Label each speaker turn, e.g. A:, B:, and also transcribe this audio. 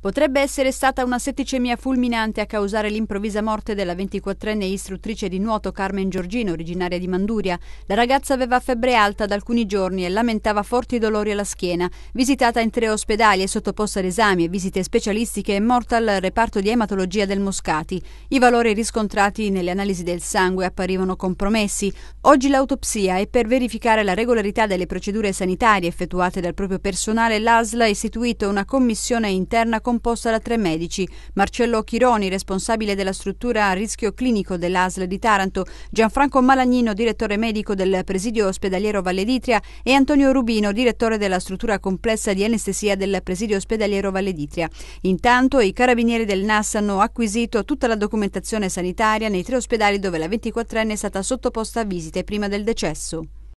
A: Potrebbe essere stata una setticemia fulminante a causare l'improvvisa morte della 24enne istruttrice di nuoto Carmen Giorgino, originaria di Manduria. La ragazza aveva febbre alta da alcuni giorni e lamentava forti dolori alla schiena. Visitata in tre ospedali e sottoposta ad esami e visite specialistiche, è morta al reparto di ematologia del Moscati. I valori riscontrati nelle analisi del sangue apparivano compromessi. Oggi l'autopsia è per verificare la regolarità delle procedure sanitarie effettuate dal proprio personale. L'ASL ha istituito una commissione interna con composta da tre medici, Marcello Chironi, responsabile della struttura a rischio clinico dell'ASL di Taranto, Gianfranco Malagnino, direttore medico del presidio ospedaliero Valle d'Itria e Antonio Rubino, direttore della struttura complessa di anestesia del presidio ospedaliero Valle d'Itria. Intanto i carabinieri del NAS hanno acquisito tutta la documentazione sanitaria nei tre ospedali dove la 24enne è stata sottoposta a visite prima del decesso.